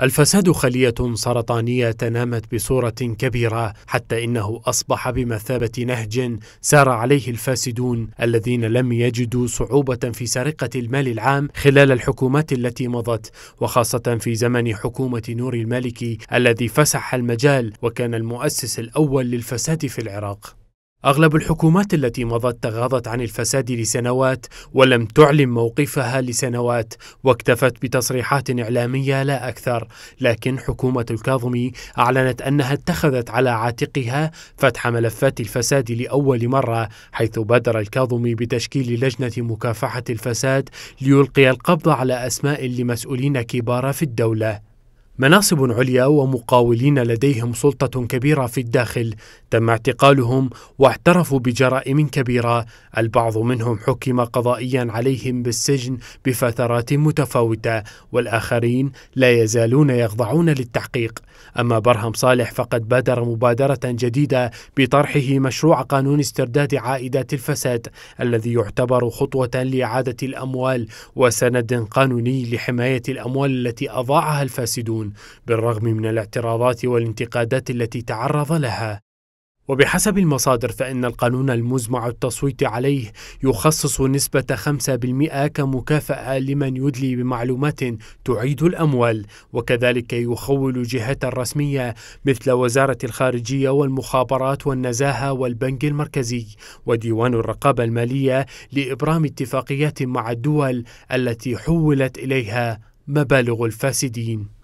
الفساد خلية سرطانية تنامت بصورة كبيرة حتى إنه أصبح بمثابة نهج سار عليه الفاسدون الذين لم يجدوا صعوبة في سرقة المال العام خلال الحكومات التي مضت وخاصة في زمن حكومة نور المالكي الذي فسح المجال وكان المؤسس الأول للفساد في العراق أغلب الحكومات التي مضت تغاضت عن الفساد لسنوات ولم تعلن موقفها لسنوات واكتفت بتصريحات إعلامية لا أكثر، لكن حكومة الكاظمي أعلنت أنها اتخذت على عاتقها فتح ملفات الفساد لأول مرة، حيث بادر الكاظمي بتشكيل لجنة مكافحة الفساد ليلقي القبض على أسماء لمسؤولين كبار في الدولة. مناصب عليا ومقاولين لديهم سلطة كبيرة في الداخل تم اعتقالهم واعترفوا بجرائم كبيرة البعض منهم حكم قضائيا عليهم بالسجن بفترات متفاوتة والآخرين لا يزالون يخضعون للتحقيق أما برهم صالح فقد بادر مبادرة جديدة بطرحه مشروع قانون استرداد عائدات الفساد الذي يعتبر خطوة لإعادة الأموال وسند قانوني لحماية الأموال التي أضاعها الفاسدون بالرغم من الاعتراضات والانتقادات التي تعرض لها وبحسب المصادر فإن القانون المزمع التصويت عليه يخصص نسبة 5% كمكافأة لمن يدلي بمعلومات تعيد الأموال وكذلك يخول الجهات الرسمية مثل وزارة الخارجية والمخابرات والنزاهة والبنك المركزي وديوان الرقابة المالية لإبرام اتفاقيات مع الدول التي حولت إليها مبالغ الفاسدين